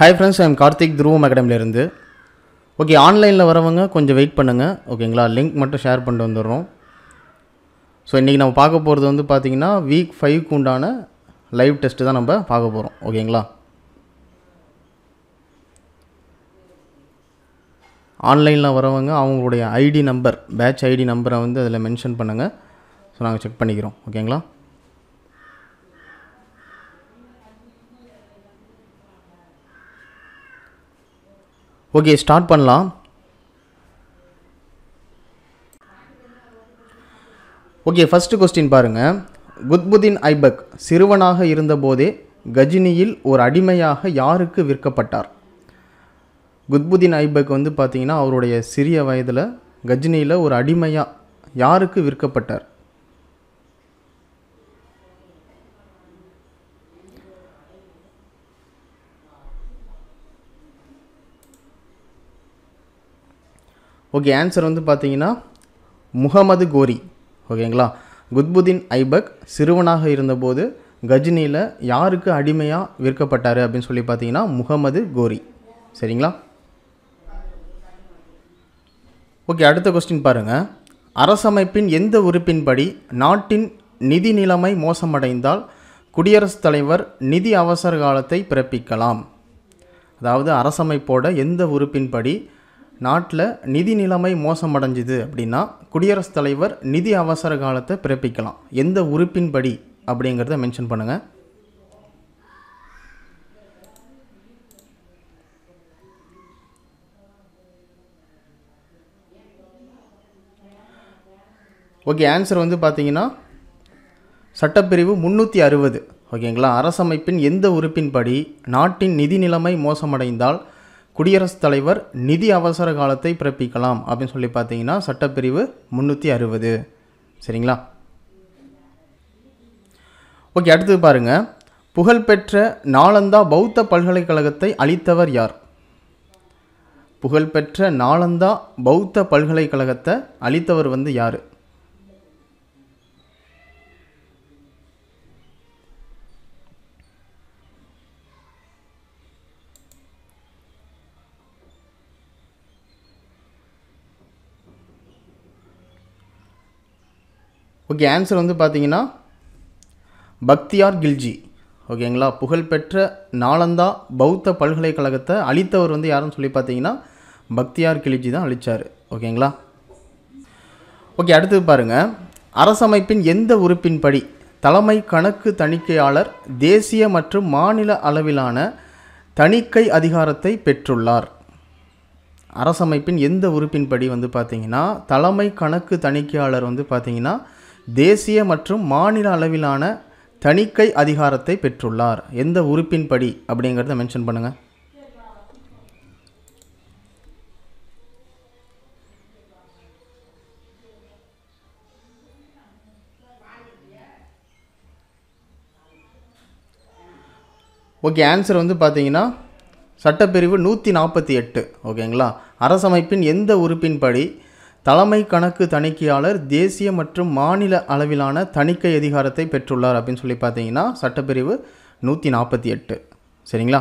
hi friends I'm Karthik துருவம் அகாடமிலேருந்து okay ஆன்லைனில் வரவங்க கொஞ்சம் வெயிட் பண்ணுங்கள் ஓகேங்களா லிங்க் மட்டும் ஷேர் பண்ணிட்டு வந்துடுறோம் ஸோ இன்றைக்கி நம்ம பார்க்க போகிறது வந்து பார்த்திங்கன்னா வீக் ஃபைவ்க்கு உண்டான லைவ் டெஸ்ட்டு தான் நம்ம பார்க்க போகிறோம் ஓகேங்களா ஆன்லைனில் வரவங்க அவங்களுடைய ஐடி நம்பர் பேட்ச் ஐடி நம்பரை வந்து அதில் மென்ஷன் பண்ணுங்கள் ஸோ நாங்கள் செக் பண்ணிக்கிறோம் ஓகேங்களா ஓகே ஸ்டார்ட் பண்ணலாம் ஓகே ஃபஸ்ட்டு கொஸ்டின் பாருங்கள் குத்புதீன் ஐபக் சிறுவனாக இருந்தபோதே கஜினியில் ஒரு அடிமையாக யாருக்கு விற்கப்பட்டார் குத்புதீன் ஐபக் வந்து பார்த்திங்கன்னா அவருடைய சிறிய வயதில் கஜினியில் ஒரு அடிமையாக யாருக்கு விற்கப்பட்டார் ஓகே ஆன்சர் வந்து பார்த்தீங்கன்னா முகமது கோரி ஓகேங்களா குத்புதீன் ஐபக் சிறுவனாக இருந்தபோது கஜினியில் யாருக்கு அடிமையாக விற்கப்பட்டார் அப்படின்னு சொல்லி பார்த்தீங்கன்னா முகமது கோரி சரிங்களா ஓகே அடுத்த கொஸ்டின் பாருங்கள் அரசமைப்பின் எந்த உறுப்பின்படி நாட்டின் நிதி நிலைமை மோசமடைந்தால் குடியரசுத் தலைவர் நிதி அவசர காலத்தை பிறப்பிக்கலாம் அதாவது அரசமைப்போட எந்த உறுப்பின்படி நாட்டில் நிதி நிலைமை மோசமடைஞ்சுது அப்படின்னா குடியரசுத் தலைவர் நிதி அவசர காலத்தை பிறப்பிக்கலாம் எந்த உறுப்பின்படி அப்படிங்கிறத மென்ஷன் பண்ணுங்கள் ஓகே ஆன்சர் வந்து பார்த்தீங்கன்னா சட்டப்பிரிவு முந்நூற்றி அறுபது ஓகேங்களா அரசமைப்பின் எந்த உறுப்பின்படி நாட்டின் நிதி நிலைமை மோசமடைந்தால் குடியரசுத் தலைவர் நிதி அவசர காலத்தை பிறப்பிக்கலாம் அப்படின்னு சொல்லி பார்த்தீங்கன்னா சட்டப்பிரிவு முந்நூற்றி அறுபது சரிங்களா ஓகே அடுத்து பாருங்கள் புகழ்பெற்ற நாளந்தா பௌத்த பல்கலைக்கழகத்தை அளித்தவர் யார் புகழ்பெற்ற நாளந்தா பௌத்த பல்கலைக்கழகத்தை அளித்தவர் வந்து யார் ஓகே ஆன்சர் வந்து பார்த்தீங்கன்னா பக்தியார் கில்ஜி ஓகேங்களா புகழ்பெற்ற நாளந்தா பௌத்த பல்கலைக்கழகத்தை அழித்தவர் வந்து யாருன்னு சொல்லி பார்த்தீங்கன்னா பக்தியார் கில்ஜி தான் அழித்தார் ஓகேங்களா ஓகே அடுத்தது பாருங்கள் அரசமைப்பின் எந்த உறுப்பின்படி தலைமை கணக்கு தணிக்கையாளர் தேசிய மற்றும் மாநில அளவிலான தணிக்கை அதிகாரத்தை பெற்றுள்ளார் அரசமைப்பின் எந்த உறுப்பின்படி வந்து பார்த்திங்கன்னா தலைமை கணக்கு தணிக்கையாளர் வந்து பார்த்திங்கன்னா தேசிய மற்றும் மாநில அளவிலான தணிக்கை அதிகாரத்தை பெற்றுள்ளார் எந்த உறுப்பின்படி அப்படிங்கிறத மென்ஷன் பண்ணுங்கள் ஓகே ஆன்சர் வந்து பார்த்தீங்கன்னா சட்டப்பிரிவு நூற்றி நாற்பத்தி எட்டு ஓகேங்களா அரசமைப்பின் எந்த உறுப்பின்படி தலைமை கணக்கு தணிக்கையாளர் தேசிய மற்றும் மாநில அளவிலான தணிக்கை அதிகாரத்தை பெற்றுள்ளார் அப்படின்னு சொல்லி பார்த்தீங்கன்னா சட்டப்பிரிவு நூற்றி நாற்பத்தி எட்டு சரிங்களா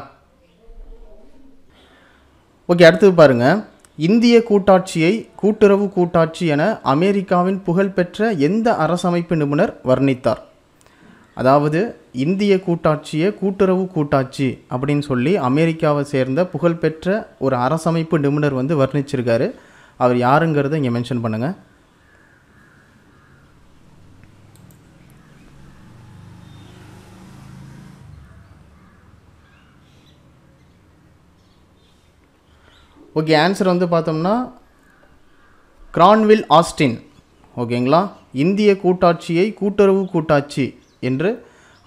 ஓகே அடுத்தது பாருங்கள் இந்திய கூட்டாட்சியை கூட்டுறவு கூட்டாட்சி என அமெரிக்காவின் புகழ்பெற்ற எந்த அரசமைப்பு நிபுணர் வர்ணித்தார் அதாவது இந்திய கூட்டாட்சியை கூட்டுறவு கூட்டாட்சி அப்படின்னு சொல்லி அமெரிக்காவை சேர்ந்த புகழ்பெற்ற ஒரு அரசமைப்பு நிபுணர் வந்து வர்ணிச்சிருக்காரு அவர் யாருங்கிறத இங்கே மென்ஷன் பண்ணுங்கள் ஓகே ஆன்சர் வந்து பார்த்தோம்னா கிரான்வில் ஆஸ்டின் ஓகேங்களா இந்திய கூட்டாட்சியை கூட்டுறவு கூட்டாட்சி என்று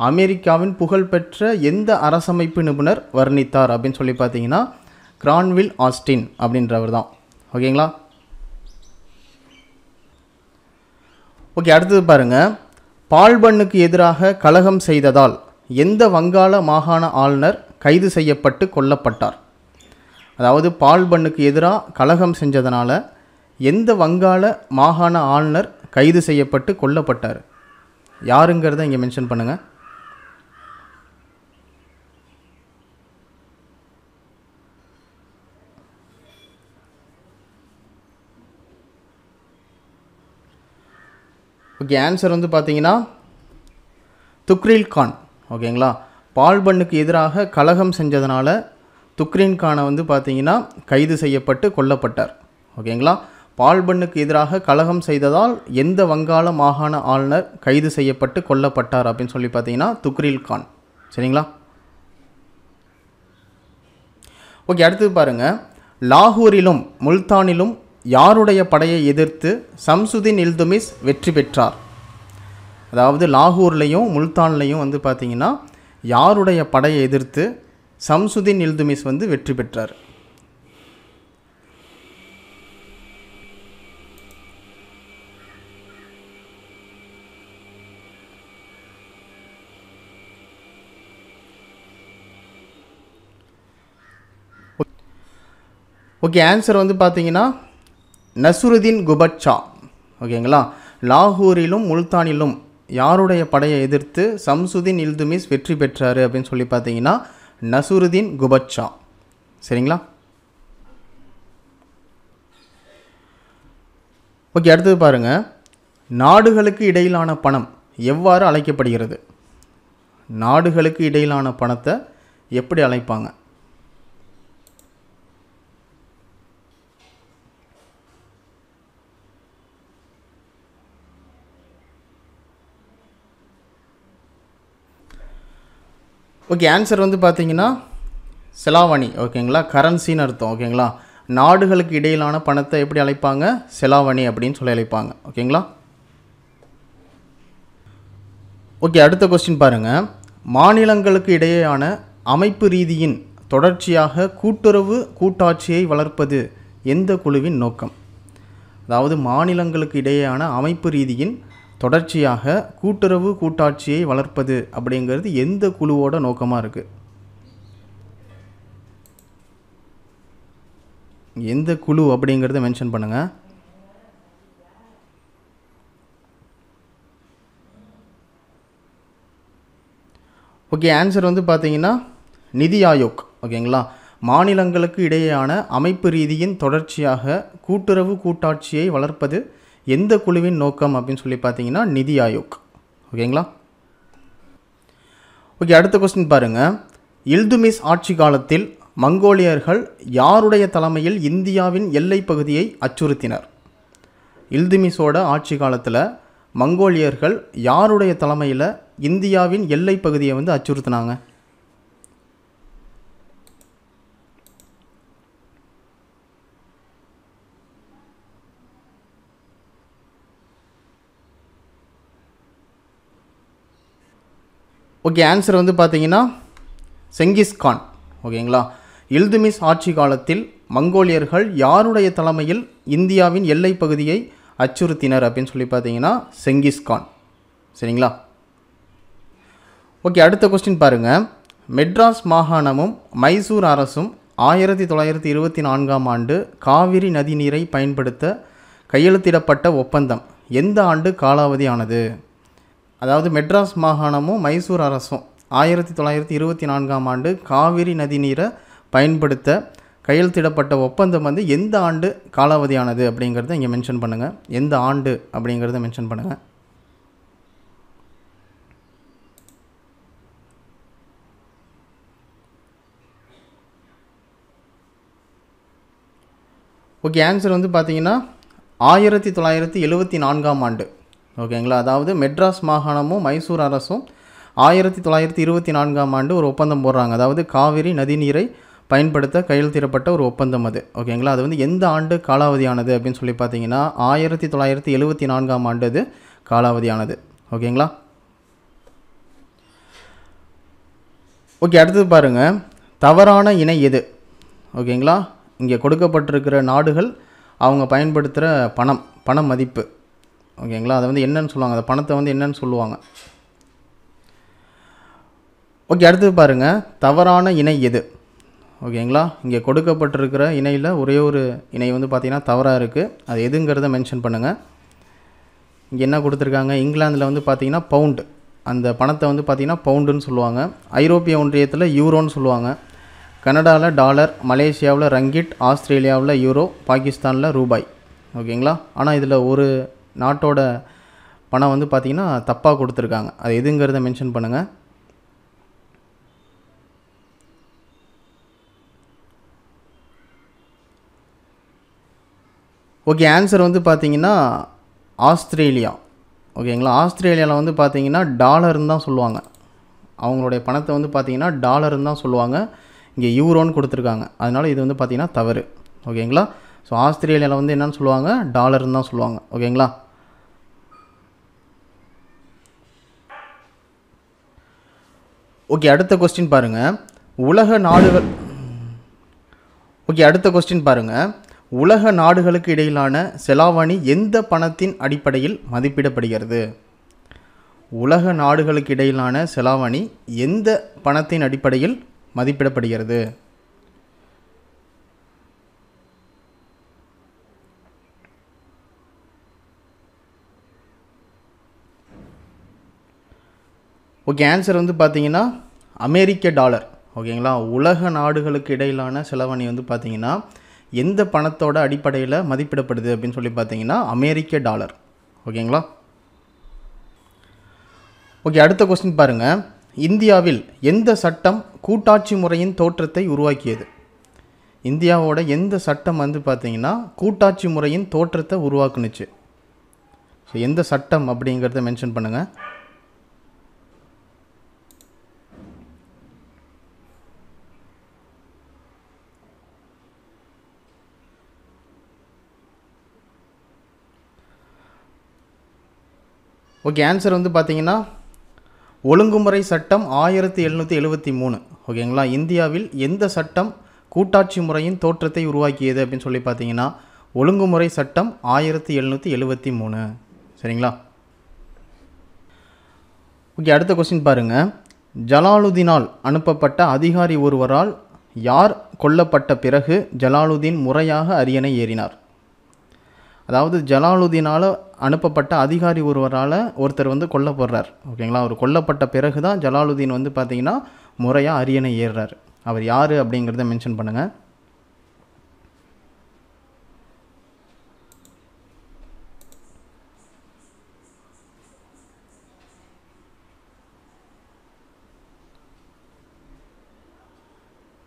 அமெரிக்காவின் புகழ்பெற்ற எந்த அரசமைப்பு நிபுணர் வர்ணித்தார் அப்படின்னு சொல்லி பார்த்தீங்கன்னா கிரான்வில் ஆஸ்டின் அப்படின்றவர் தான் ஓகேங்களா ஓகே அடுத்தது பாருங்கள் பால்பண்ணுக்கு எதிராக கலகம் செய்ததால் எந்த வங்காள மாகாண ஆளுநர் கைது செய்யப்பட்டு கொல்லப்பட்டார் அதாவது பால்பண்ணுக்கு எதிராக கலகம் செஞ்சதனால் எந்த வங்காள மாகாண ஆளுநர் கைது செய்யப்பட்டு கொல்லப்பட்டார் யாருங்கிறத இங்கே மென்ஷன் பண்ணுங்கள் ஓகே ஆன்சர் வந்து பார்த்தீங்கன்னா துக்ரீல் கான் ஓகேங்களா பால்பண்ணுக்கு எதிராக கலகம் செஞ்சதுனால துக்ரீன்கானை கானை வந்து பார்த்தீங்கன்னா கைது செய்யப்பட்டு கொல்லப்பட்டார் ஓகேங்களா பால்பண்ணுக்கு எதிராக கலகம் செய்ததால் எந்த வங்காள மாகாண ஆளுநர் கைது செய்யப்பட்டு கொல்லப்பட்டார் அப்படின்னு சொல்லி பார்த்தீங்கன்னா துக்ரீல் கான் சரிங்களா ஓகே அடுத்தது பாருங்கள் லாகூரிலும் முல்தானிலும் யாருடைய படையை எதிர்த்து சம்சுதீன் இல்துமிஸ் வெற்றி பெற்றார் அதாவது லாகூர்லேயும் முல்தான்லேயும் வந்து பார்த்திங்கன்னா யாருடைய படையை எதிர்த்து சம்சுதீன் இல்துமிஸ் வந்து வெற்றி பெற்றார் ஓகே ஆன்சர் வந்து பார்த்தீங்கன்னா நசுருதீன் குபட்சா ஓகேங்களா லாகூரிலும் முல்தானிலும் யாருடைய படையை எதிர்த்து சம்சுதீன் இல்துமிஸ் வெற்றி பெற்றார் அப்படின்னு சொல்லி பார்த்தீங்கன்னா நசுருதீன் குபட்சா சரிங்களா ஓகே அடுத்தது பாருங்கள் நாடுகளுக்கு இடையிலான பணம் எவ்வாறு அழைக்கப்படுகிறது நாடுகளுக்கு இடையிலான பணத்தை எப்படி அழைப்பாங்க ஓகே ஆன்சர் வந்து பார்த்தீங்கன்னா செலாவணி ஓகேங்களா கரன்சின்னு அர்த்தம் ஓகேங்களா நாடுகளுக்கு இடையிலான பணத்தை எப்படி அழைப்பாங்க செலாவணி அப்படின்னு சொல்லி அழைப்பாங்க ஓகேங்களா ஓகே அடுத்த கொஸ்டின் பாருங்கள் மாநிலங்களுக்கு இடையேயான அமைப்பு ரீதியின் தொடர்ச்சியாக கூட்டுறவு கூட்டாட்சியை வளர்ப்பது எந்த குழுவின் நோக்கம் அதாவது மாநிலங்களுக்கு இடையேயான அமைப்பு ரீதியின் தொடர்ச்சியாக கூட்டுறவு கூட்டாட்சியை வளர்ப்பது அப்படிங்கிறது எந்த குழுவோட நோக்கமாக இருக்குது எந்த குழு அப்படிங்கிறத மென்ஷன் பண்ணுங்கள் ஓகே ஆன்சர் வந்து பார்த்தீங்கன்னா நிதி ஆயோக் ஓகேங்களா மாநிலங்களுக்கு இடையேயான அமைப்பு ரீதியின் தொடர்ச்சியாக கூட்டுறவு கூட்டாட்சியை வளர்ப்பது எந்த குழுவின் நோக்கம் அப்படின்னு சொல்லி பார்த்தீங்கன்னா நிதி ஆயோக் ஓகேங்களா ஓகே அடுத்த கொஸ்டின் பாருங்கள் இல்துமிஸ் ஆட்சி காலத்தில் மங்கோலியர்கள் யாருடைய தலைமையில் இந்தியாவின் எல்லை பகுதியை அச்சுறுத்தினர் இல்துமிஸோட ஆட்சி காலத்தில் மங்கோலியர்கள் யாருடைய தலைமையில் இந்தியாவின் எல்லை பகுதியை வந்து அச்சுறுத்தினாங்க ஓகே ஆன்சர் வந்து பார்த்தீங்கன்னா செங்கிஸ்கான் ஓகேங்களா இல்துமிஸ் ஆட்சி காலத்தில் மங்கோலியர்கள் யாருடைய தலைமையில் இந்தியாவின் எல்லை பகுதியை அச்சுறுத்தினர் அப்படின்னு சொல்லி பார்த்தீங்கன்னா செங்கிஸ்கான் சரிங்களா ஓகே அடுத்த கொஸ்டின் பாருங்கள் மெட்ராஸ் மாகாணமும் மைசூர் அரசும் ஆயிரத்தி தொள்ளாயிரத்தி இருபத்தி நான்காம் ஆண்டு காவிரி நதி நீரை பயன்படுத்த கையெழுத்திடப்பட்ட ஒப்பந்தம் எந்த ஆண்டு காலாவதி ஆனது அதாவது மெட்ராஸ் மாகாணமும் மைசூர் அரசும் ஆயிரத்தி தொள்ளாயிரத்தி இருபத்தி நான்காம் ஆண்டு காவிரி நதி நீரை பயன்படுத்த கையெழுத்திடப்பட்ட ஒப்பந்தம் வந்து எந்த ஆண்டு காலாவதியானது அப்படிங்கிறத இங்கே மென்ஷன் பண்ணுங்கள் எந்த ஆண்டு அப்படிங்கிறத மென்ஷன் பண்ணுங்கள் ஓகே ஆன்சர் வந்து பார்த்தீங்கன்னா ஆயிரத்தி தொள்ளாயிரத்தி எழுபத்தி நான்காம் ஆண்டு ஓகேங்களா அதாவது மெட்ராஸ் மாகாணமும் மைசூர் அரசும் ஆயிரத்தி தொள்ளாயிரத்தி இருபத்தி நான்காம் ஆண்டு ஒரு ஒப்பந்தம் போடுறாங்க அதாவது காவிரி நதிநீரை பயன்படுத்த கையெழுத்திடப்பட்ட ஒரு ஒப்பந்தம் அது ஓகேங்களா அது வந்து எந்த ஆண்டு காலாவதியானது அப்படின்னு சொல்லி பார்த்தீங்கன்னா ஆயிரத்தி தொள்ளாயிரத்தி எழுபத்தி நான்காம் ஆண்டு அது காலாவதியானது ஓகேங்களா ஓகே அடுத்தது பாருங்கள் தவறான இணை எது ஓகேங்களா இங்கே கொடுக்கப்பட்டிருக்கிற நாடுகள் அவங்க பயன்படுத்துகிற பணம் பண மதிப்பு ஓகேங்களா அதை வந்து என்னன்னு சொல்லுவாங்க அந்த பணத்தை வந்து என்னன்னு சொல்லுவாங்க ஓகே அடுத்தது பாருங்கள் தவறான இணை எது ஓகேங்களா இங்கே கொடுக்கப்பட்டிருக்கிற இணையில் ஒரே ஒரு இணை வந்து பார்த்திங்கன்னா தவறாக இருக்குது அது எதுங்கிறத மென்ஷன் பண்ணுங்கள் இங்கே என்ன கொடுத்துருக்காங்க இங்கிலாந்தில் வந்து பார்த்திங்கன்னா பவுண்டு அந்த பணத்தை வந்து பார்த்திங்கன்னா பவுண்டுன்னு சொல்லுவாங்க ஐரோப்பிய ஒன்றியத்தில் யூரோன்னு சொல்லுவாங்க கனடாவில் டாலர் மலேசியாவில் ரங்கிட் ஆஸ்திரேலியாவில் யூரோ பாகிஸ்தானில் ரூபாய் ஓகேங்களா ஆனால் இதில் ஒரு நாட்டோட பணம் வந்து பார்த்திங்கன்னா தப்பாக கொடுத்துருக்காங்க அது எதுங்கிறத மென்ஷன் பண்ணுங்கள் ஓகே ஆன்சர் வந்து பார்த்தீங்கன்னா ஆஸ்திரேலியா ஓகேங்களா ஆஸ்திரேலியாவில் வந்து பார்த்தீங்கன்னா டாலர்னு தான் சொல்லுவாங்க அவங்களுடைய பணத்தை வந்து பார்த்திங்கன்னா டாலர்னு தான் சொல்லுவாங்க இங்கே யூரோன்னு கொடுத்துருக்காங்க அதனால் இது வந்து பார்த்திங்கன்னா தவறு ஓகேங்களா ஸோ ஆஸ்திரேலியாவில் வந்து என்னென்னு சொல்லுவாங்க டாலர்னு தான் சொல்லுவாங்க ஓகேங்களா ஓகே அடுத்த கொஸ்டின் பாருங்கள் உலக நாடுகள் ஓகே அடுத்த கொஸ்டின் பாருங்கள் உலக நாடுகளுக்கு இடையிலான செலாவணி எந்த பணத்தின் அடிப்படையில் மதிப்பிடப்படுகிறது உலக நாடுகளுக்கு இடையிலான செலாவணி எந்த பணத்தின் அடிப்படையில் மதிப்பிடப்படுகிறது ஓகே ஆன்சர் வந்து பார்த்தீங்கன்னா அமெரிக்க டாலர் ஓகேங்களா உலக நாடுகளுக்கு இடையிலான செலவணி வந்து பார்த்தீங்கன்னா எந்த பணத்தோட அடிப்படையில் மதிப்பிடப்படுது அப்படின்னு சொல்லி பார்த்தீங்கன்னா அமெரிக்க டாலர் ஓகேங்களா ஓகே அடுத்த கொஸ்டின் பாருங்கள் இந்தியாவில் எந்த சட்டம் கூட்டாட்சி முறையின் தோற்றத்தை உருவாக்கியது இந்தியாவோட எந்த சட்டம் வந்து பார்த்திங்கன்னா கூட்டாட்சி முறையின் தோற்றத்தை உருவாக்குனுச்சு ஸோ எந்த சட்டம் அப்படிங்கிறத மென்ஷன் பண்ணுங்கள் ஓகே ஆன்சர் வந்து பார்த்தீங்கன்னா ஒழுங்குமுறை சட்டம் ஆயிரத்தி எழுநூற்றி எழுபத்தி மூணு ஓகேங்களா இந்தியாவில் எந்த சட்டம் கூட்டாட்சி முறையின் தோற்றத்தை உருவாக்கியது அப்படின்னு சொல்லி பார்த்தீங்கன்னா ஒழுங்குமுறை சட்டம் ஆயிரத்தி எழுநூற்றி எழுபத்தி மூணு சரிங்களா ஓகே அடுத்த கொஸ்டின் பாருங்கள் ஜலாலுதீனால் அனுப்பப்பட்ட அதிகாரி ஒருவரால் யார் கொல்லப்பட்ட பிறகு ஜலாலுதீன் முறையாக அரியணை ஏறினார் அதாவது ஜலாலுதீனால் அனுப்பப்பட்ட அதிகாரி ஒருவரால் ஒருத்தர் வந்து கொல்லப்படுறார் ஓகேங்களா அவர் கொல்லப்பட்ட பிறகு தான் ஜலாலுதீன் வந்து பார்த்தீங்கன்னா முறையாக அரியணை ஏறுறார் அவர் யார் அப்படிங்கிறத மென்ஷன் பண்ணுங்கள்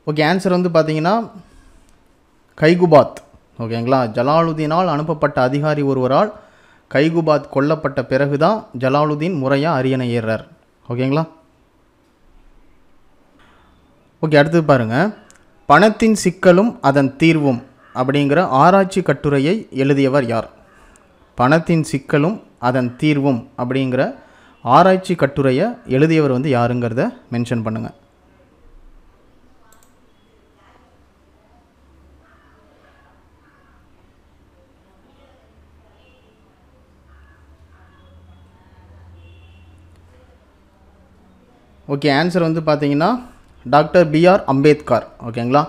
ஓகே ஆன்சர் வந்து பார்த்தீங்கன்னா கைகுபாத் ஓகேங்களா ஜலாலுதீனால் அனுப்பப்பட்ட அதிகாரி ஒருவரால் கைகுபாத் கொல்லப்பட்ட பிறகு தான் ஜலாலுதீன் முறையாக அரியணை ஏறுறார் ஓகேங்களா ஓகே அடுத்து பாருங்கள் பணத்தின் சிக்கலும் அதன் தீர்வும் அப்படிங்கிற ஆராய்ச்சி கட்டுரையை எழுதியவர் யார் பணத்தின் சிக்கலும் அதன் தீர்வும் அப்படிங்கிற ஆராய்ச்சி கட்டுரையை எழுதியவர் வந்து யாருங்கிறத மென்ஷன் பண்ணுங்கள் ஓகே ஆன்சர் வந்து பார்த்தீங்கன்னா டாக்டர் பிஆர் அம்பேத்கர் ஓகேங்களா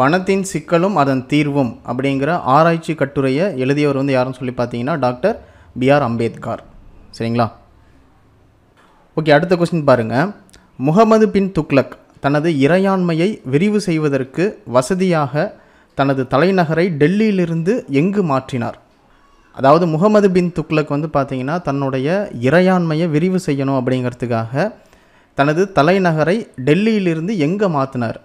பணத்தின் சிக்கலும் அதன் தீர்வும் அப்படிங்கிற ஆராய்ச்சி கட்டுரையை எழுதியவர் வந்து யாருன்னு சொல்லி பார்த்தீங்கன்னா டாக்டர் பிஆர் அம்பேத்கர் சரிங்களா ஓகே அடுத்த கொஸ்டின் பாருங்கள் முகமது பின் துக்லக் தனது இறையாண்மையை விரிவு செய்வதற்கு வசதியாக தனது தலைநகரை டெல்லியிலிருந்து எங்கு மாற்றினார் அதாவது முகமது பின் துக்லக் வந்து பார்த்திங்கன்னா தன்னுடைய இறையாண்மையை விரிவு செய்யணும் அப்படிங்கிறதுக்காக தனது தலைநகரை டெல்லியிலிருந்து எங்கே மாற்றினார்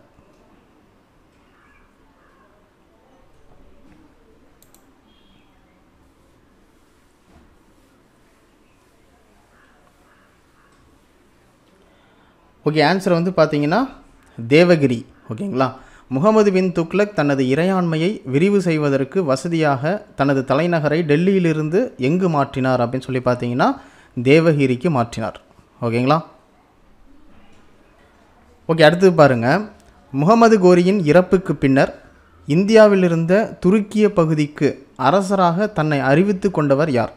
ஓகே ஆன்சர் வந்து பார்த்தீங்கன்னா தேவகிரி ஓகேங்களா முகமது பின் துக்லக் தனது இறையாண்மையை விரிவு செய்வதற்கு வசதியாக தனது தலைநகரை டெல்லியிலிருந்து எங்கு மாற்றினார் அப்படின்னு சொல்லி பார்த்தீங்கன்னா தேவகிரிக்கு மாற்றினார் ஓகேங்களா ஓகே அடுத்து பாருங்கள் முகமது கோரியின் இறப்புக்கு பின்னர் இந்தியாவிலிருந்த துருக்கிய பகுதிக்கு அரசராக தன்னை அறிவித்து கொண்டவர் யார்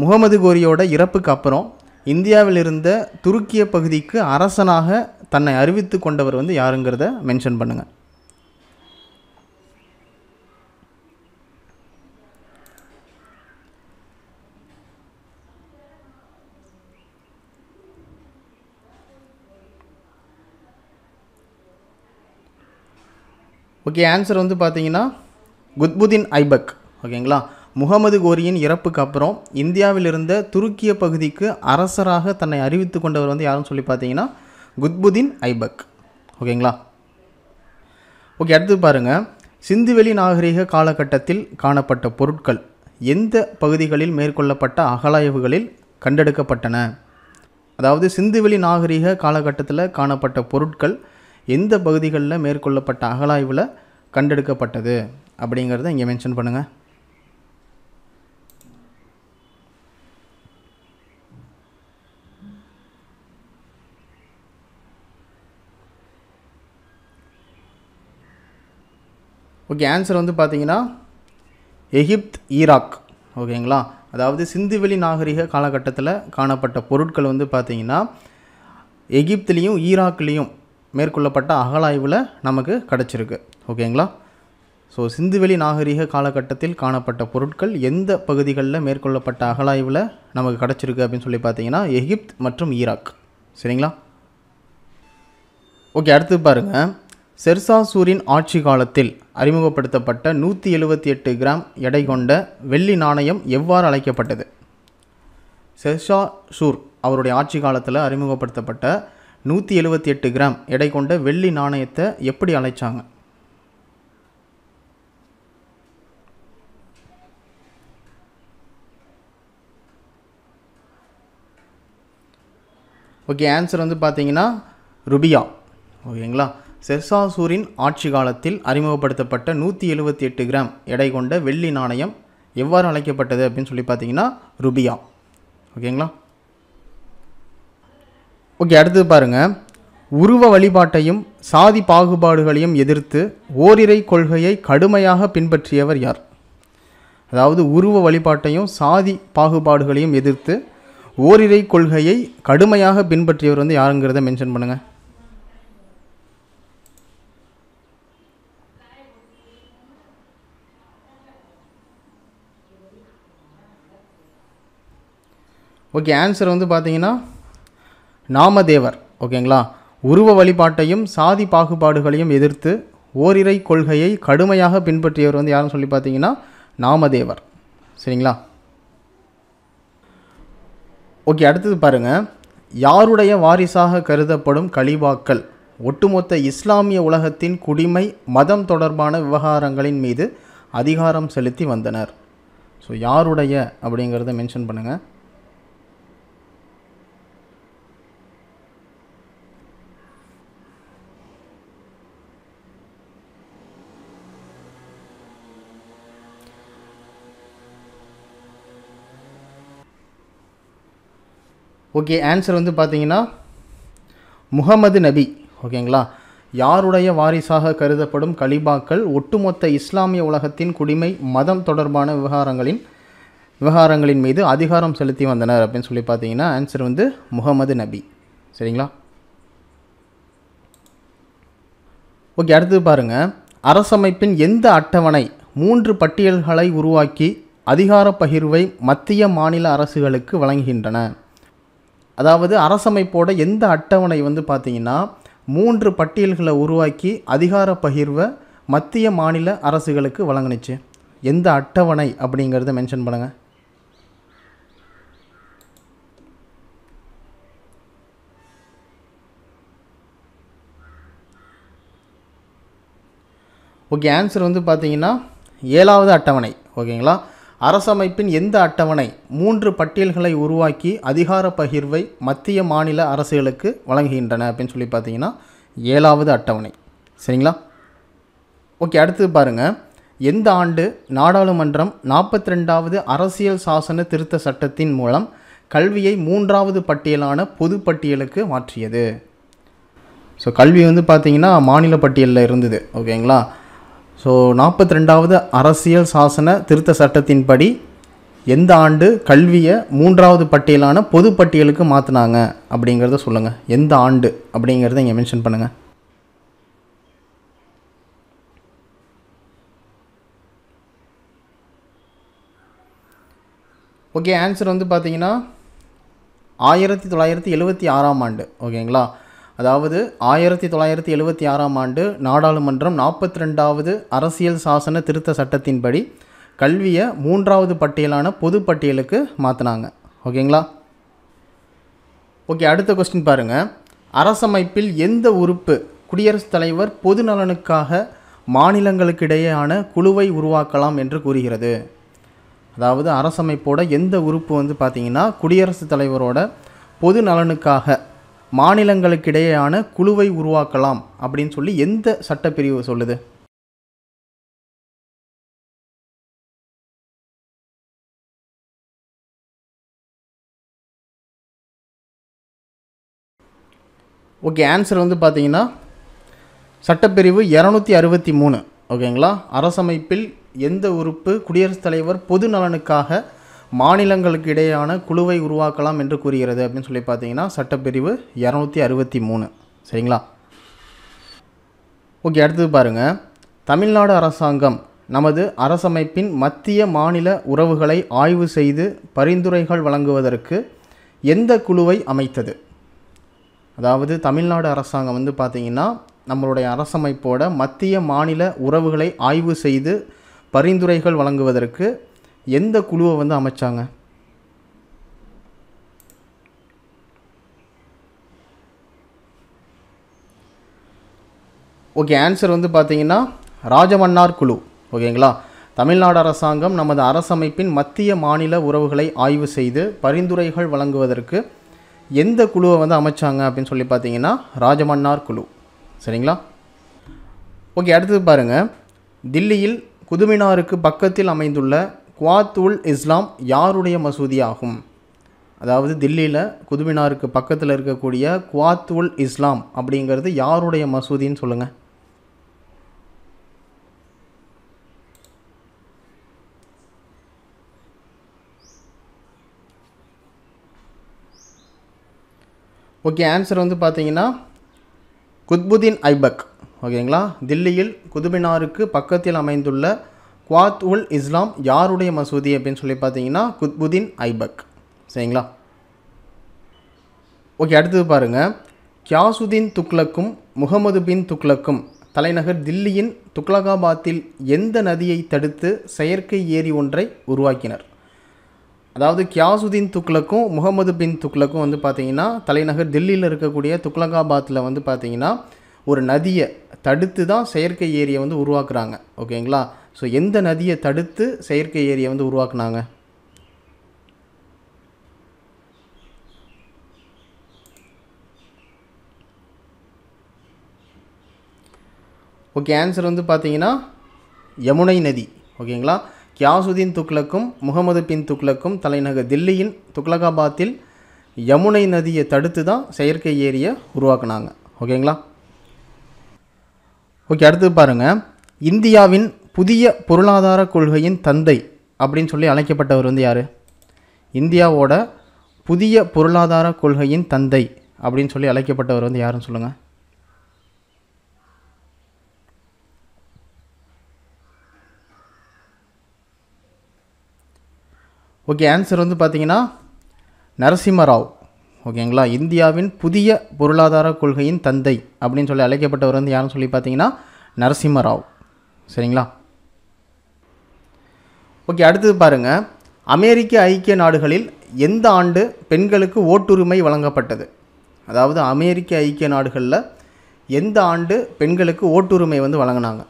முகமது கோரியோட இறப்புக்கு அப்புறம் இந்தியாவிலிருந்த துருக்கிய பகுதிக்கு அரசனாக தன்னை அறிவித்து கொண்டவர் வந்து யாருங்கிறத மென்ஷன் பண்ணுங்கள் ஓகே ஆன்சர் வந்து பார்த்தீங்கன்னா குத்புதீன் ஐபக் ஓகேங்களா முகமது கோரியின் இறப்புக்கு அப்புறம் இந்தியாவில் இருந்த துருக்கிய பகுதிக்கு அரசராக தன்னை அறிவித்து கொண்டவர் வந்து யாருன்னு சொல்லி பார்த்தீங்கன்னா குத்புதீன் ஐபக் ஓகேங்களா ஓகே அடுத்து பாருங்கள் சிந்துவெளி நாகரிக காலகட்டத்தில் காணப்பட்ட பொருட்கள் எந்த பகுதிகளில் மேற்கொள்ளப்பட்ட அகலாய்வுகளில் கண்டெடுக்கப்பட்டன அதாவது சிந்துவெளி நாகரிக காலகட்டத்தில் காணப்பட்ட பொருட்கள் எந்த பகுதிகளில் மேற்கொள்ளப்பட்ட அகலாய்வில் கண்டெடுக்கப்பட்டது அப்படிங்கிறத இங்கே மென்ஷன் பண்ணுங்கள் ஓகே ஆன்சர் வந்து பார்த்தீங்கன்னா எகிப்த் ஈராக் ஓகேங்களா அதாவது சிந்துவெளி நாகரிக காலகட்டத்தில் காணப்பட்ட பொருட்கள் வந்து பார்த்திங்கன்னா எகிப்துலேயும் ஈராக்லேயும் மேற்கொள்ளப்பட்ட அகலாய்வில் நமக்கு கிடச்சிருக்கு ஓகேங்களா ஸோ சிந்துவெளி நாகரிக காலகட்டத்தில் காணப்பட்ட பொருட்கள் எந்த பகுதிகளில் மேற்கொள்ளப்பட்ட அகலாய்வில் நமக்கு கிடச்சிருக்கு அப்படின்னு சொல்லி பார்த்தீங்கன்னா எகிப்த் மற்றும் ஈராக் சரிங்களா ஓகே அடுத்து பாருங்கள் செர்சாசூரின் ஆட்சி காலத்தில் அறிமுகப்படுத்தப்பட்ட நூற்றி எழுபத்தி எட்டு கிராம் எடை கொண்ட வெள்ளி நாணயம் எவ்வாறு அழைக்கப்பட்டது செர்ஷா ஷூர் அவருடைய ஆட்சி காலத்தில் அறிமுகப்படுத்தப்பட்ட நூற்றி எழுபத்தி எட்டு கிராம் எடை கொண்ட வெள்ளி நாணயத்தை எப்படி அழைச்சாங்க ஓகே ஆன்சர் வந்து பார்த்தீங்கன்னா ருபியா ஓகேங்களா செர்சாசூரின் ஆட்சி காலத்தில் அறிமுகப்படுத்தப்பட்ட நூற்றி எழுபத்தி எட்டு கிராம் எடை கொண்ட வெள்ளி நாணயம் எவ்வாறு அழைக்கப்பட்டது அப்படின்னு சொல்லி பார்த்தீங்கன்னா ருபியா ஓகேங்களா ஓகே அடுத்தது பாருங்கள் உருவ வழிபாட்டையும் சாதி பாகுபாடுகளையும் எதிர்த்து ஓரிரை கொள்கையை கடுமையாக பின்பற்றியவர் யார் அதாவது உருவ வழிபாட்டையும் சாதி பாகுபாடுகளையும் எதிர்த்து ஓரிரை கொள்கையை கடுமையாக பின்பற்றியவர் வந்து யாருங்கிறத மென்ஷன் பண்ணுங்கள் ஓகே ஆன்சர் வந்து பார்த்தீங்கன்னா நாமதேவர் ஓகேங்களா உருவ வழிபாட்டையும் சாதி பாகுபாடுகளையும் எதிர்த்து ஓரிரை கொள்கையை கடுமையாக பின்பற்றியவர் வந்து யாரும் சொல்லி பார்த்தீங்கன்னா நாமதேவர் சரிங்களா ஓகே அடுத்தது பாருங்கள் யாருடைய வாரிசாக கருதப்படும் கலிபாக்கள் ஒட்டுமொத்த இஸ்லாமிய உலகத்தின் குடிமை மதம் தொடர்பான விவகாரங்களின் மீது அதிகாரம் செலுத்தி வந்தனர் ஸோ யாருடைய அப்படிங்கிறத மென்ஷன் பண்ணுங்கள் ஓகே ஆன்சர் வந்து பார்த்தீங்கன்னா முகமது நபி ஓகேங்களா யாருடைய வாரிசாக கருதப்படும் கலிபாக்கள் ஒட்டுமொத்த இஸ்லாமிய உலகத்தின் குடிமை மதம் தொடர்பான விவகாரங்களின் விவகாரங்களின் மீது அதிகாரம் செலுத்தி வந்தனர் அப்படின்னு சொல்லி பார்த்தீங்கன்னா ஆன்சர் வந்து முகமது நபி சரிங்களா ஓகே அடுத்தது பாருங்கள் அரசமைப்பின் எந்த அட்டவணை மூன்று பட்டியல்களை உருவாக்கி அதிகார பகிர்வை மத்திய மாநில அரசுகளுக்கு வழங்குகின்றன அதாவது அரசமைப்போட எந்த அட்டவணை வந்து பார்த்திங்கன்னா மூன்று பட்டியல்களை உருவாக்கி அதிகார பகிர்வை மத்திய மாநில அரசுகளுக்கு வழங்கினுச்சு எந்த அட்டவணை அப்படிங்கிறத மென்ஷன் பண்ணுங்கள் ஓகே ஆன்சர் வந்து பார்த்தீங்கன்னா ஏழாவது அட்டவணை ஓகேங்களா அரசமைப்பின் எந்த அட்டவணை மூன்று பட்டியல்களை உருவாக்கி அதிகார பகிர்வை மத்திய மாநில அரசுகளுக்கு வழங்குகின்றன அப்படின்னு சொல்லி பார்த்தீங்கன்னா ஏழாவது அட்டவணை சரிங்களா ஓகே அடுத்தது பாருங்கள் எந்த ஆண்டு நாடாளுமன்றம் நாற்பத்தி ரெண்டாவது அரசியல் சாசன திருத்த சட்டத்தின் மூலம் கல்வியை மூன்றாவது பட்டியலான பொது பட்டியலுக்கு மாற்றியது ஸோ கல்வி வந்து பார்த்திங்கன்னா மாநில பட்டியலில் இருந்தது ஓகேங்களா ஸோ நாற்பத்தி ரெண்டாவது அரசியல் சாசன திருத்த சட்டத்தின்படி எந்த ஆண்டு கல்வியை மூன்றாவது பட்டியலான பொது பட்டியலுக்கு மாற்றினாங்க அப்படிங்கிறத சொல்லுங்கள் எந்த ஆண்டு அப்படிங்கிறத இங்கே மென்ஷன் பண்ணுங்கள் ஓகே ஆன்சர் வந்து பார்த்தீங்கன்னா ஆயிரத்தி தொள்ளாயிரத்தி எழுபத்தி ஆறாம் ஆண்டு ஓகேங்களா அதாவது ஆயிரத்தி தொள்ளாயிரத்தி எழுபத்தி ஆறாம் ஆண்டு நாடாளுமன்றம் நாற்பத்தி ரெண்டாவது அரசியல் சாசன திருத்த சட்டத்தின்படி கல்வியை மூன்றாவது பட்டியலான பொது பட்டியலுக்கு மாற்றினாங்க ஓகேங்களா ஓகே அடுத்த கொஸ்டின் பாருங்கள் அரசமைப்பில் எந்த உறுப்பு குடியரசுத் தலைவர் பொது நலனுக்காக மாநிலங்களுக்கிடையேயான குழுவை உருவாக்கலாம் என்று கூறுகிறது அதாவது அரசமைப்போட எந்த உறுப்பு வந்து பார்த்திங்கன்னா குடியரசுத் தலைவரோட பொது நலனுக்காக மாநிலங்களுக்கிடையேயான குழுவை உருவாக்கலாம் அப்படின்னு சொல்லி எந்த சட்டப்பிரிவு சொல்லுது ஓகே ஆன்சர் வந்து பார்த்தீங்கன்னா சட்டப்பிரிவு இரநூத்தி அறுபத்தி மூணு ஓகேங்களா அரசமைப்பில் எந்த உறுப்பு குடியரசுத் தலைவர் பொது நலனுக்காக மாநிலங்களுக்கு இடையேயான குழுவை உருவாக்கலாம் என்று கூறுகிறது அப்படின்னு சொல்லி பார்த்தீங்கன்னா சட்டப்பிரிவு இரநூத்தி அறுபத்தி மூணு சரிங்களா ஓகே அடுத்தது பாருங்கள் தமிழ்நாடு அரசாங்கம் நமது அரசமைப்பின் மத்திய மாநில உறவுகளை ஆய்வு செய்து பரிந்துரைகள் வழங்குவதற்கு எந்த குழுவை அமைத்தது அதாவது தமிழ்நாடு அரசாங்கம் வந்து பார்த்திங்கன்னா நம்மளுடைய அரசமைப்போட மத்திய மாநில உறவுகளை ஆய்வு செய்து பரிந்துரைகள் வழங்குவதற்கு எந்த குழுவை வந்து அமைச்சாங்க ஓகே ஆன்சர் வந்து பார்த்தீங்கன்னா ராஜமன்னார் குழு ஓகேங்களா தமிழ்நாடு அரசாங்கம் நமது அரசமைப்பின் மத்திய மாநில உறவுகளை ஆய்வு செய்து பரிந்துரைகள் வழங்குவதற்கு எந்த குழுவை வந்து அமைச்சாங்க அப்படின்னு சொல்லி பார்த்தீங்கன்னா ராஜமன்னார் குழு சரிங்களா ஓகே அடுத்தது பாருங்கள் தில்லியில் குதுமினாருக்கு பக்கத்தில் அமைந்துள்ள குவாத் உல் இஸ்லாம் யாருடைய மசூதி ஆகும் அதாவது தில்லியில் குதுமினாருக்கு பக்கத்தில் இருக்கக்கூடிய குவாத் உல் இஸ்லாம் அப்படிங்கிறது யாருடைய மசூதின்னு சொல்லுங்கள் ஓகே ஆன்சர் வந்து பார்த்தீங்கன்னா குத்புதீன் ஐபக் ஓகேங்களா தில்லியில் குதுபினாருக்கு பக்கத்தில் அமைந்துள்ள குவாத் உல் இஸ்லாம் யாருடைய மசூதி அப்படின்னு சொல்லி பார்த்தீங்கன்னா குத்புதீன் ஐபக் சரிங்களா ஓகே அடுத்தது பாருங்கள் கியாசுதீன் துக்ளக்கும் முகமது பின் துக்ளக்கும் தலைநகர் தில்லியின் துக்லகாபாத்தில் எந்த நதியை தடுத்து செயற்கை ஏரி ஒன்றை உருவாக்கினர் அதாவது கியாசுதீன் துக்ளக்கும் முகமது பின் துக்ளக்கும் வந்து பார்த்திங்கன்னா தலைநகர் தில்லியில் இருக்கக்கூடிய துக்லகாபாத்தில் வந்து பார்த்தீங்கன்னா ஒரு நதியை தடுத்து தான் செயற்கை ஏரியை வந்து உருவாக்குறாங்க ஓகேங்களா ஸோ எந்த நதியை தடுத்து செயற்கை ஏரியை வந்து உருவாக்குனாங்க ஓகே ஆன்சர் வந்து பார்த்தீங்கன்னா யமுனை நதி ஓகேங்களா கியாசுதீன் துக்ளக்கும் முகமது பின் துக்ளக்கும் தலைநகர் தில்லியின் துக்ளகாபாத்தில் யமுனை நதியை தடுத்து தான் செயற்கை ஏரியை உருவாக்குனாங்க ஓகேங்களா ஓகே அடுத்து பாருங்கள் இந்தியாவின் புதிய பொருளாதார கொள்கையின் தந்தை அப்படின்னு சொல்லி அழைக்கப்பட்டவர் வந்து யார் இந்தியாவோட புதிய பொருளாதார கொள்கையின் தந்தை அப்படின்னு சொல்லி அழைக்கப்பட்டவர் வந்து யாருன்னு சொல்லுங்கள் ஓகே ஆன்சர் வந்து பார்த்தீங்கன்னா நரசிம்மராவ் ஓகேங்களா இந்தியாவின் புதிய பொருளாதார கொள்கையின் தந்தை அப்படின்னு சொல்லி அழைக்கப்பட்டவர் வந்து யாருன்னு சொல்லி பார்த்தீங்கன்னா நரசிம்மராவ் சரிங்களா ஓகே அடுத்தது பாருங்கள் அமெரிக்க ஐக்கிய நாடுகளில் எந்த ஆண்டு பெண்களுக்கு ஓட்டுரிமை வழங்கப்பட்டது அதாவது அமெரிக்க ஐக்கிய நாடுகளில் எந்த ஆண்டு பெண்களுக்கு ஓட்டுரிமை வந்து வழங்கினாங்க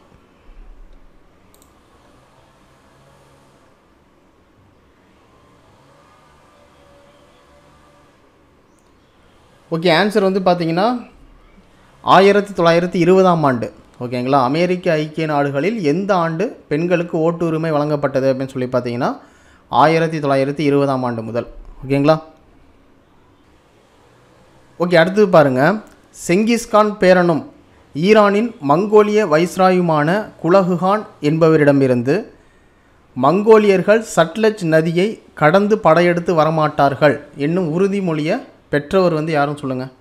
ஓகே ஆன்சர் வந்து பார்த்தீங்கன்னா ஆயிரத்தி தொள்ளாயிரத்தி இருபதாம் ஆண்டு ஓகேங்களா அமெரிக்க ஐக்கிய நாடுகளில் எந்த ஆண்டு பெண்களுக்கு ஓட்டுரிமை வழங்கப்பட்டது அப்படின்னு சொல்லி பார்த்தீங்கன்னா ஆயிரத்தி தொள்ளாயிரத்தி இருபதாம் ஆண்டு முதல் ஓகேங்களா ஓகே அடுத்தது பாருங்கள் செங்கிஸ்கான் பேரனும் ஈரானின் மங்கோலிய வைஸ்ராயுமான குலகுகான் என்பவரிடமிருந்து மங்கோலியர்கள் சட்லஜ் நதியை கடந்து படையெடுத்து வரமாட்டார்கள் என்னும் உறுதிமொழியை பெற்றவர் வந்து யாரும் சொல்லுங்கள்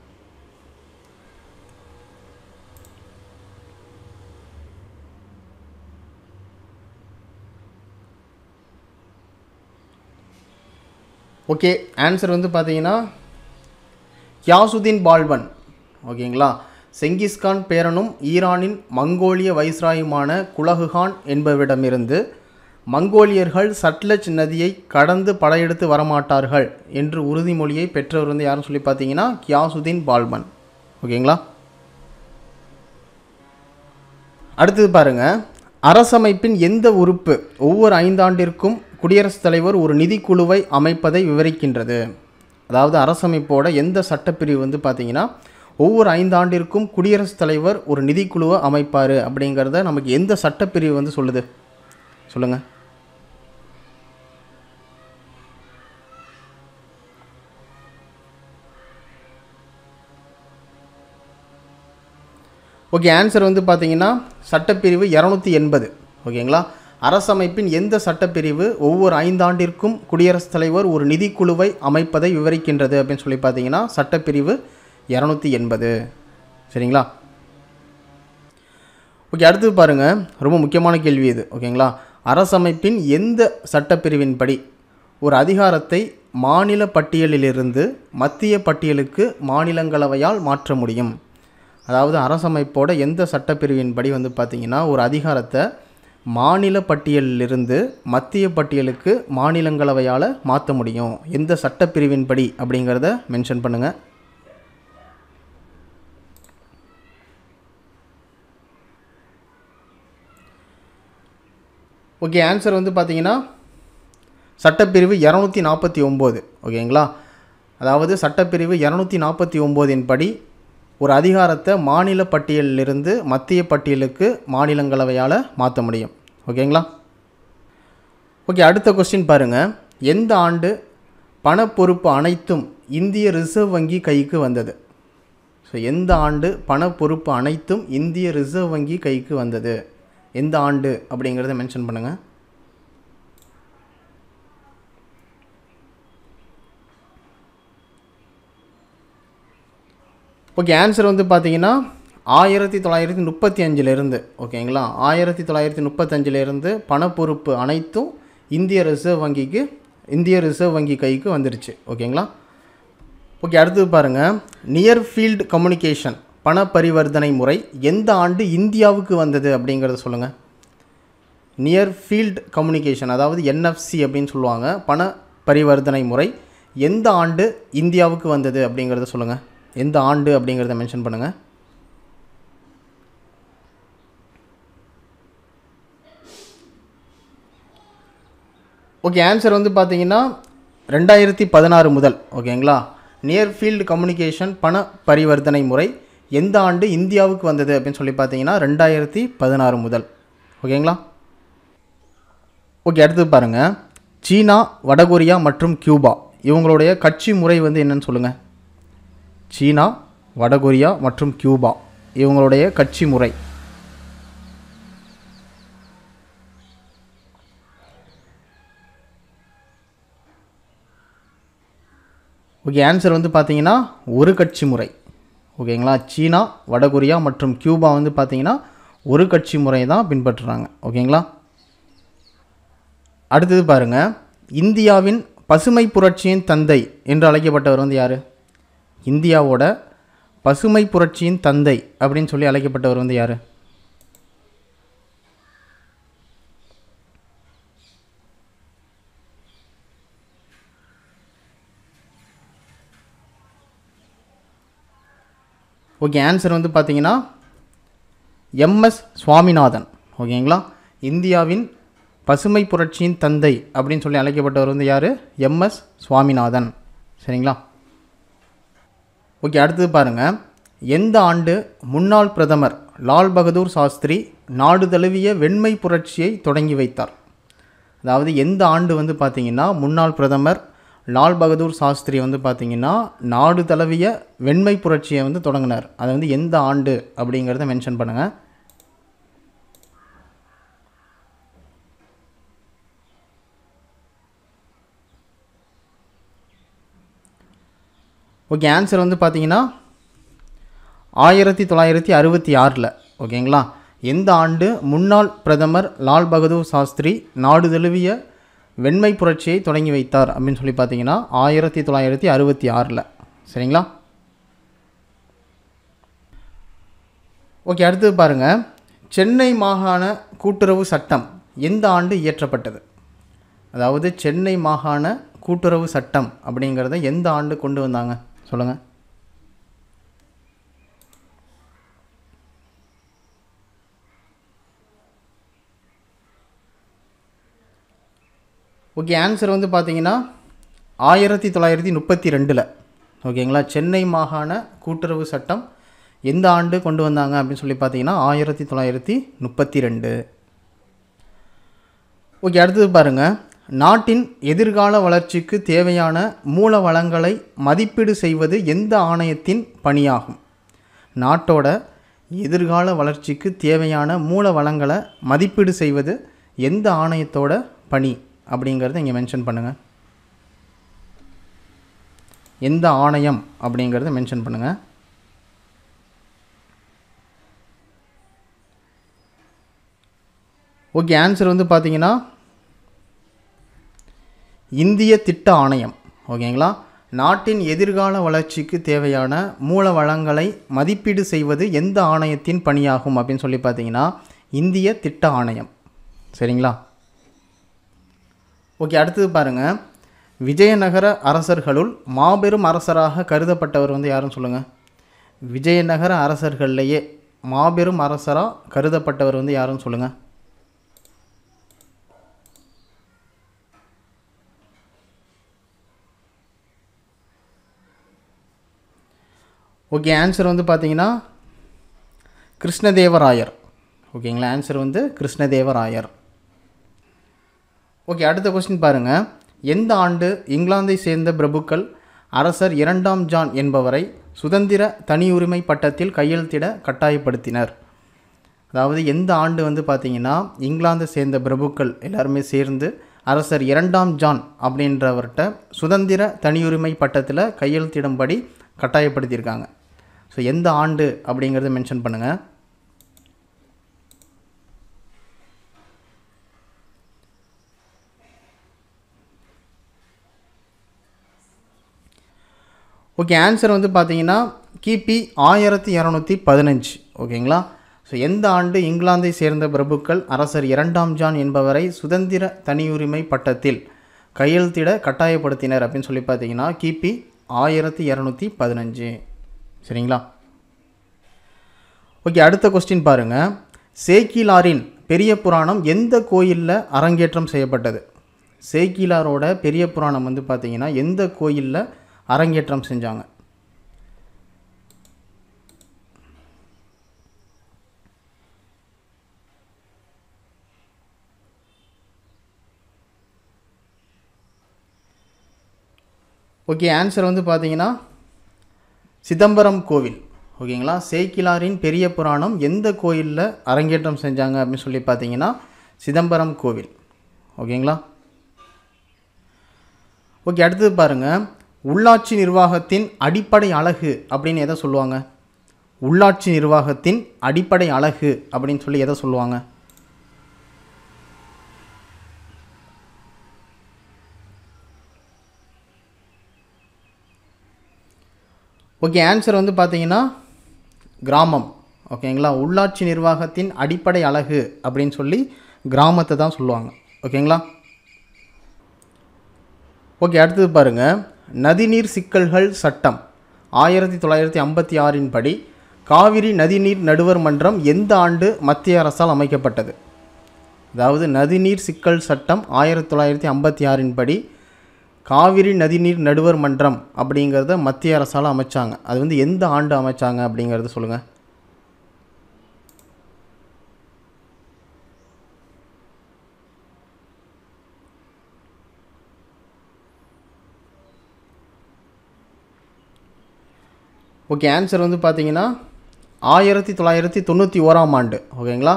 ஓகே ஆன்சர் வந்து பார்த்தீங்கன்னா கியாசுதீன் பால்பன் ஓகேங்களா செங்கிஸ்கான் பேரனும் ஈரானின் மங்கோலிய வைஸ்ராயுமான குலகுகான் என்பவரிடமிருந்து மங்கோலியர்கள் சட்லஜ் நதியை கடந்து படையெடுத்து வரமாட்டார்கள் என்று உறுதிமொழியை பெற்றவர் வந்து யாரும் சொல்லி பார்த்தீங்கன்னா கியாசுதீன் பால்மன் ஓகேங்களா அடுத்தது பாருங்கள் அரசமைப்பின் எந்த உறுப்பு ஒவ்வொரு ஐந்தாண்டிற்கும் குடியரசுத் தலைவர் ஒரு நிதிக்குழுவை அமைப்பதை விவரிக்கின்றது அதாவது அரசமைப்போட எந்த சட்டப்பிரிவு வந்து பார்த்திங்கன்னா ஒவ்வொரு ஐந்தாண்டிற்கும் குடியரசுத் தலைவர் ஒரு நிதிக்குழுவை அமைப்பார் அப்படிங்கிறத நமக்கு எந்த சட்டப்பிரிவு வந்து சொல்லுது சொல்லுங்கள் ஓகே ஆன்சர் வந்து பார்த்தீங்கன்னா சட்டப்பிரிவு இரநூத்தி எண்பது ஓகேங்களா அரசமைப்பின் எந்த சட்டப்பிரிவு ஒவ்வொரு ஐந்தாண்டிற்கும் குடியரசுத் தலைவர் ஒரு நிதிக்குழுவை அமைப்பதை விவரிக்கின்றது அப்படின்னு சொல்லி பார்த்தீங்கன்னா சட்டப்பிரிவு இரநூத்தி எண்பது சரிங்களா ஓகே அடுத்து பாருங்கள் ரொம்ப முக்கியமான கேள்வி இது ஓகேங்களா அரசமைப்பின் எந்த சட்டப்பிரிவின்படி ஒரு அதிகாரத்தை மாநில பட்டியலிலிருந்து மத்திய பட்டியலுக்கு மாநிலங்களவையால் மாற்ற முடியும் அதாவது அரசமைப்போட எந்த சட்டப்பிரிவின்படி வந்து பார்த்திங்கன்னா ஒரு அதிகாரத்தை மாநில பட்டியலிலிருந்து மத்திய பட்டியலுக்கு மாநிலங்களவையால் மாற்ற முடியும் எந்த சட்டப்பிரிவின்படி அப்படிங்கிறத மென்ஷன் பண்ணுங்கள் ஓகே ஆன்சர் வந்து பார்த்தீங்கன்னா சட்டப்பிரிவு இரநூத்தி நாற்பத்தி ஒம்பது ஓகேங்களா அதாவது சட்டப்பிரிவு இரநூத்தி நாற்பத்தி ஒம்போதின் படி ஒரு அதிகாரத்தை மாநில பட்டியலிலிருந்து மத்திய பட்டியலுக்கு மாநிலங்களவையால் மாற்ற முடியும் ஓகேங்களா ஓகே அடுத்த கொஸ்டின் பாருங்கள் எந்த ஆண்டு பணப்பொறுப்பு அனைத்தும் இந்திய ரிசர்வ் வங்கி கைக்கு வந்தது ஸோ எந்த ஆண்டு பணப்பொறுப்பு அனைத்தும் இந்திய ரிசர்வ் வங்கி கைக்கு வந்தது எந்த ஆண்டு அப்படிங்கிறத மென்ஷன் பண்ணுங்கள் ஓகே ஆன்சர் வந்து பார்த்தீங்கன்னா ஆயிரத்தி தொள்ளாயிரத்தி முப்பத்தி அஞ்சிலிருந்து ஓகேங்களா ஆயிரத்தி தொள்ளாயிரத்தி முப்பத்தஞ்சிலிருந்து பணப்பொறுப்பு அனைத்தும் இந்திய ரிசர்வ் வங்கிக்கு இந்திய ரிசர்வ் வங்கி கைக்கு வந்துருச்சு ஓகேங்களா ஓகே அடுத்தது பாருங்கள் நியர் ஃபீல்டு கம்யூனிகேஷன் பண பரிவர்த்தனை முறை எந்த ஆண்டு இந்தியாவுக்கு வந்தது அப்படிங்கிறத சொல்லுங்கள் நியர் ஃபீல்டு கம்யூனிகேஷன் அதாவது என்எஃப்சி அப்படின்னு சொல்லுவாங்க பண பரிவர்த்தனை முறை எந்த ஆண்டு இந்தியாவுக்கு வந்தது அப்படிங்கிறத சொல்லுங்கள் எந்த ஆண்டு அப்படிங்கிறத மென்ஷன் பண்ணுங்கள் ஓகே ஆன்சர் வந்து பார்த்தீங்கன்னா ரெண்டாயிரத்தி பதினாறு முதல் ஓகேங்களா நியர் ஃபீல்டு கம்யூனிகேஷன் பண பரிவர்த்தனை முறை எந்த ஆண்டு இந்தியாவுக்கு வந்தது அப்படின்னு சொல்லி பார்த்தீங்கன்னா ரெண்டாயிரத்தி பதினாறு முதல் ஓகேங்களா ஓகே அடுத்து பாருங்கள் சீனா வடகொரியா மற்றும் கியூபா இவங்களுடைய கட்சி முறை வந்து என்னன்னு சொல்லுங்கள் சீனா வடகொரியா மற்றும் கியூபா இவங்களுடைய கட்சி முறை ஓகே ஆன்சர் வந்து பார்த்தீங்கன்னா ஒரு கட்சி முறை ஓகேங்களா சீனா வடகொரியா மற்றும் கியூபா வந்து பார்த்தீங்கன்னா ஒரு கட்சி முறை தான் பின்பற்றுறாங்க ஓகேங்களா அடுத்தது பாருங்கள் இந்தியாவின் பசுமை புரட்சியின் தந்தை என்று அழைக்கப்பட்டவர் வந்து யார் இந்தியாவோட பசுமை புரட்சியின் தந்தை அப்படின்னு சொல்லி அழைக்கப்பட்டவர் வந்து யார் ஓகே ஆன்சர் வந்து பார்த்தீங்கன்னா எம்எஸ் சுவாமிநாதன் ஓகேங்களா இந்தியாவின் பசுமை புரட்சியின் தந்தை அப்படின்னு சொல்லி அழைக்கப்பட்டவர் வந்து யார் எம்எஸ் சுவாமிநாதன் சரிங்களா ஓகே அடுத்தது பாருங்கள் எந்த ஆண்டு முன்னாள் பிரதமர் லால் பகதூர் சாஸ்திரி நாடு தழுவிய வெண்மை புரட்சியை தொடங்கி வைத்தார் அதாவது எந்த ஆண்டு வந்து பார்த்திங்கன்னா முன்னாள் பிரதமர் லால் பகதூர் சாஸ்திரி வந்து பார்த்திங்கன்னா நாடு தழுவிய வெண்மை புரட்சியை வந்து தொடங்கினார் அது வந்து எந்த ஆண்டு அப்படிங்கிறத மென்ஷன் பண்ணுங்கள் ஓகே ஆன்சர் வந்து பார்த்திங்கன்னா ஆயிரத்தி தொள்ளாயிரத்தி அறுபத்தி ஆறில் ஓகேங்களா எந்த ஆண்டு முன்னாள் பிரதமர் லால் பகதூர் சாஸ்திரி நாடு தழுவிய வெண்மை புரட்சியை தொடங்கி வைத்தார் அப்படின்னு சொல்லி பார்த்தீங்கன்னா ஆயிரத்தி தொள்ளாயிரத்தி அறுபத்தி ஆறில் சரிங்களா ஓகே அடுத்தது பாருங்கள் சென்னை மாகாண கூட்டுறவு சட்டம் எந்த ஆண்டு இயற்றப்பட்டது அதாவது சென்னை மாகாண கூட்டுறவு சட்டம் அப்படிங்கிறத எந்த ஆண்டு கொண்டு வந்தாங்க சொல்லுங்கள் ஓகே ஆன்சர் வந்து பார்த்தீங்கன்னா ஆயிரத்தி தொள்ளாயிரத்தி முப்பத்தி ரெண்டில் ஓகேங்களா சென்னை மாகாண கூட்டுறவு சட்டம் எந்த ஆண்டு கொண்டு வந்தாங்க அப்படின்னு சொல்லி பார்த்தீங்கன்னா ஆயிரத்தி தொள்ளாயிரத்தி முப்பத்தி ரெண்டு ஓகே அடுத்தது பாருங்கள் நாட்டின் எதிர்கால வளர்ச்சிக்கு தேவையான மூல வளங்களை மதிப்பீடு செய்வது எந்த ஆணையத்தின் பணியாகும் நாட்டோட எதிர்கால வளர்ச்சிக்கு தேவையான மூல வளங்களை மதிப்பீடு செய்வது எந்த ஆணையத்தோட பணி அப்படிங்கிறத இங்கே மென்ஷன் பண்ணுங்கள் எந்த ஆணையம் அப்படிங்கிறத மென்ஷன் பண்ணுங்கள் ஓகே ஆன்சர் வந்து பார்த்தீங்கன்னா இந்திய திட்ட ஆணையம் ஓகேங்களா நாட்டின் எதிர்கால வளர்ச்சிக்கு தேவையான மூல வளங்களை மதிப்பீடு செய்வது எந்த ஆணையத்தின் பணியாகும் அப்படின்னு சொல்லி பார்த்தீங்கன்னா இந்திய திட்ட ஆணையம் சரிங்களா ஓகே அடுத்தது பாருங்கள் விஜயநகர அரசர்களுள் மாபெரும் அரசராக கருதப்பட்டவர் வந்து யாருன்னு சொல்லுங்கள் விஜயநகர அரசர்கள்லேயே மாபெரும் அரசராக கருதப்பட்டவர் வந்து யாருன்னு சொல்லுங்கள் ஓகே ஆன்சர் வந்து பார்த்தீங்கன்னா கிருஷ்ணதேவராயர் ஓகேங்களா ஆன்சர் வந்து கிருஷ்ணதேவராயர் ஓகே அடுத்த கொஸ்டின் பாருங்கள் எந்த ஆண்டு இங்கிலாந்தை சேர்ந்த பிரபுக்கள் அரசர் இரண்டாம் ஜான் என்பவரை சுதந்திர தனியுரிமை பட்டத்தில் கையெழுத்திட கட்டாயப்படுத்தினர் அதாவது எந்த ஆண்டு வந்து பார்த்திங்கன்னா இங்கிலாந்தை சேர்ந்த பிரபுக்கள் எல்லாருமே சேர்ந்து அரசர் இரண்டாம் ஜான் அப்படின்றவர்கிட்ட சுதந்திர தனியுரிமை பட்டத்தில் கையெழுத்திடும்படி கட்டாயப்படுத்தியிருக்காங்க ஸோ எந்த ஆண்டு அப்படிங்கிறது மென்ஷன் பண்ணுங்கள் ஓகே ஆன்சர் வந்து பார்த்தீங்கன்னா கிபி ஆயிரத்தி இரநூத்தி பதினஞ்சு ஓகேங்களா ஸோ எந்த ஆண்டு இங்கிலாந்தை சேர்ந்த பிரபுக்கள் அரசர் இரண்டாம் ஜான் என்பவரை சுதந்திர தனியுரிமை பட்டத்தில் கையெழுத்திட கட்டாயப்படுத்தினர் அப்படின்னு சொல்லி பார்த்தீங்கன்னா கிபி ஆயிரத்தி இரநூத்தி பதினஞ்சு சரிங்களா ஓகே அடுத்த கொஸ்டின் பாருங்கள் சேக்கிலாரின் பெரிய புராணம் எந்த கோயிலில் அரங்கேற்றம் செய்யப்பட்டது சேக்கிலாரோட பெரிய புராணம் வந்து பார்த்தீங்கன்னா எந்த கோயிலில் அரங்கேற்றம் செஞ்சாங்க ஓகே ஆன்சர் வந்து பார்த்தீங்கன்னா சிதம்பரம் கோவில் ஓகேங்களா சேக்கிலாரின் பெரிய புராணம் எந்த கோயிலில் அரங்கேற்றம் செஞ்சாங்க அப்படின்னு சொல்லி பார்த்தீங்கன்னா சிதம்பரம் கோவில் ஓகேங்களா ஓகே அடுத்தது பாருங்கள் உள்ளாட்சி நிர்வாகத்தின் அடிப்படை அழகு அப்படின்னு எதை சொல்லுவாங்க உள்ளாட்சி நிர்வாகத்தின் அடிப்படை அழகு அப்படின்னு சொல்லி எதை சொல்லுவாங்க ஓகே ஆன்சர் வந்து பார்த்தீங்கன்னா கிராமம் ஓகேங்களா உள்ளாட்சி நிர்வாகத்தின் அடிப்படை அழகு அப்படின்னு சொல்லி கிராமத்தை தான் சொல்லுவாங்க ஓகேங்களா ஓகே அடுத்தது பாருங்கள் நதிநீர் சிக்கல்கள் சட்டம் ஆயிரத்தி தொள்ளாயிரத்தி ஐம்பத்தி ஆறின் படி காவிரி நதிநீர் நடுவர் மன்றம் எந்த ஆண்டு மத்திய அரசால் அமைக்கப்பட்டது அதாவது நதிநீர் சிக்கல் சட்டம் ஆயிரத்தி தொள்ளாயிரத்தி ஐம்பத்தி ஆறின் படி காவிரி நதிநீர் நடுவர் மன்றம் அப்படிங்கிறத மத்திய அரசால் அமைச்சாங்க அது வந்து எந்த ஆண்டு அமைச்சாங்க அப்படிங்கிறத சொல்லுங்கள் ஓகே ஆன்சர் வந்து பார்த்தீங்கன்னா ஆயிரத்தி தொள்ளாயிரத்தி தொண்ணூற்றி ஓராம் ஆண்டு ஓகேங்களா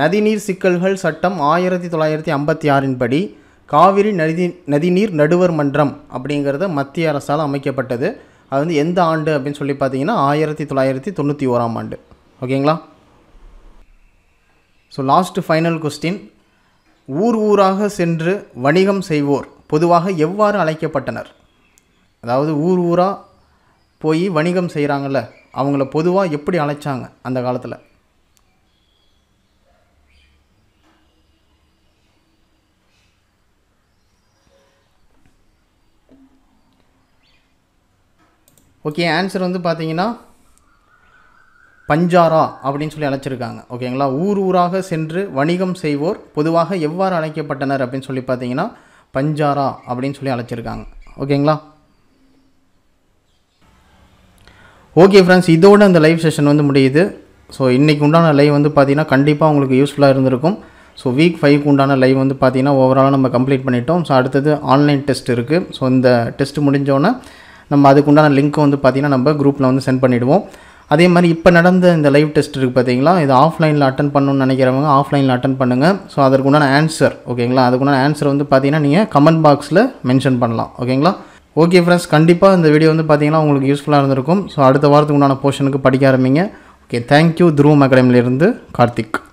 நதிநீர் சிக்கல்கள் சட்டம் ஆயிரத்தி தொள்ளாயிரத்தி ஐம்பத்தி ஆறின் படி காவிரி நதி நதிநீர் நடுவர் மன்றம் அப்படிங்கிறது மத்திய அரசால் அமைக்கப்பட்டது அது வந்து எந்த ஆண்டு அப்படின்னு சொல்லி பார்த்தீங்கன்னா ஆயிரத்தி தொள்ளாயிரத்தி தொண்ணூற்றி ஓராம் ஆண்டு ஓகேங்களா ஸோ லாஸ்ட்டு ஃபைனல் கொஸ்டின் ஊர் ஊராக சென்று வணிகம் செய்வோர் பொதுவாக எவ்வாறு அழைக்கப்பட்டனர் அதாவது ஊர் ஊராக போய் வணிகம் செய்கிறாங்கள்ல அவங்கள பொதுவாக எப்படி அழைச்சாங்க அந்த காலத்தில் ஓகே ஆன்சர் வந்து பார்த்தீங்கன்னா பஞ்சாரா அப்படின்னு சொல்லி அழைச்சிருக்காங்க ஓகேங்களா ஊர் ஊராக சென்று வணிகம் செய்வோர் பொதுவாக எவ்வாறு அழைக்கப்பட்டனர் அப்படின்னு சொல்லி பார்த்தீங்கன்னா பஞ்சாரா அப்படின்னு சொல்லி அழைச்சிருக்காங்க ஓகேங்களா ஓகே ஃப்ரெண்ட்ஸ் இதோட அந்த லைவ் செஷன் வந்து முடியுது ஸோ இன்றைக்கு உண்டான லைவ் வந்து பார்த்தீங்கன்னா கண்டிப்பாக உங்களுக்கு யூஸ்ஃபுல்லாக இருந்திருக்கும் ஸோ வீக் ஃபைவ்க்கு உண்டான லைவ் வந்து பார்த்திங்கன்னா ஓவராலாக நம்ம கம்ப்ளீட் பண்ணிட்டோம் ஸோ அடுத்தது ஆன்லைன் டெஸ்ட் இருக்குது ஸோ இந்த டெஸ்ட் முடிஞ்சோடனே நம்ம அதுக்குண்டான லிங்க்கும் வந்து பார்த்திங்கன்னா நம்ம குரூப்பில் வந்து சென்ட் பண்ணிவிடுவோம் அதே மாதிரி இப்போ நடந்த இந்த லைவ் டெஸ்ட் இருக்குது பார்த்தீங்களா இது ஆஃப்லைனில் அட்டன் பண்ணணும்னு நினைக்கிறவங்க ஆஃப்லைனில் அட்டன் பண்ணுங்கள் ஸோ அதற்குண்டான ஆன்சர் ஓகேங்களா அதுக்குண்டான ஆன்சர் வந்து பார்த்தீங்கன்னா நீங்கள் கமெண்ட் பாக்ஸில் மென்ஷன் பண்ணலாம் ஓகேங்களா ஓகே ஃப்ரெண்ட்ஸ் கண்டிப்பாக இந்த வீடியோ வந்து பார்த்தீங்கன்னா உங்களுக்கு யூஸ்ஃபுல்லாக இருந்திருக்கும் ஸோ அடுத்த வாரத்துக்கு உண்டான போர்ஷனுக்கு படிக்க ஆரம்பிங்க ஓகே தேங்க்யூ துருவம் அகாடமிலிருந்து கார்த்திக்